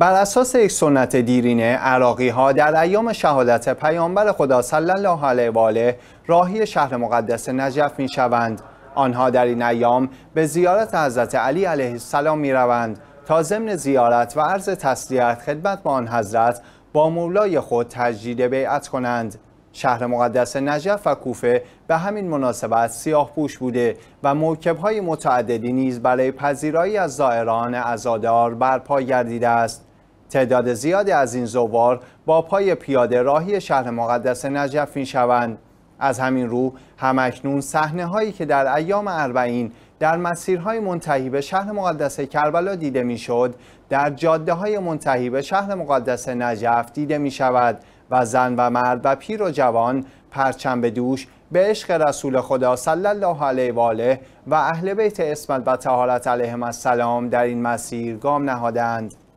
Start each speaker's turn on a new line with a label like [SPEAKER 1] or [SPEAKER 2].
[SPEAKER 1] بر اساس یک سنت دیرینه عراقی ها در ایام شهادت پیامبر خدا صلی الله علیه و آله راهی شهر مقدس نجف می شوند آنها در این ایام به زیارت حضرت علی علیه السلام می روند تا ضمن زیارت و عرض تسلیت خدمت به آن حضرت با مولای خود تجدید بیعت کنند شهر مقدس نجف و کوفه به همین مناسبت سیاه پوش بوده و موکب های متعددی نیز برای پذیرایی از زائران ازادار برپا گردیده است تعداد زیادی از این زوار با پای پیاده راهی شهر مقدس نجف شوند از همین رو همکنون صحنه هایی که در ایام اربعین در مسیرهای منتهی به شهر مقدس کربلا دیده میشد در جاده های منتهی به شهر مقدس نجف دیده می شود و زن و مرد و پیر و جوان پرچم به دوش به عشق رسول خدا صلی الله علیه و آله و اهل بیت اسمت و تهارت علیهم السلام در این مسیر گام نهادند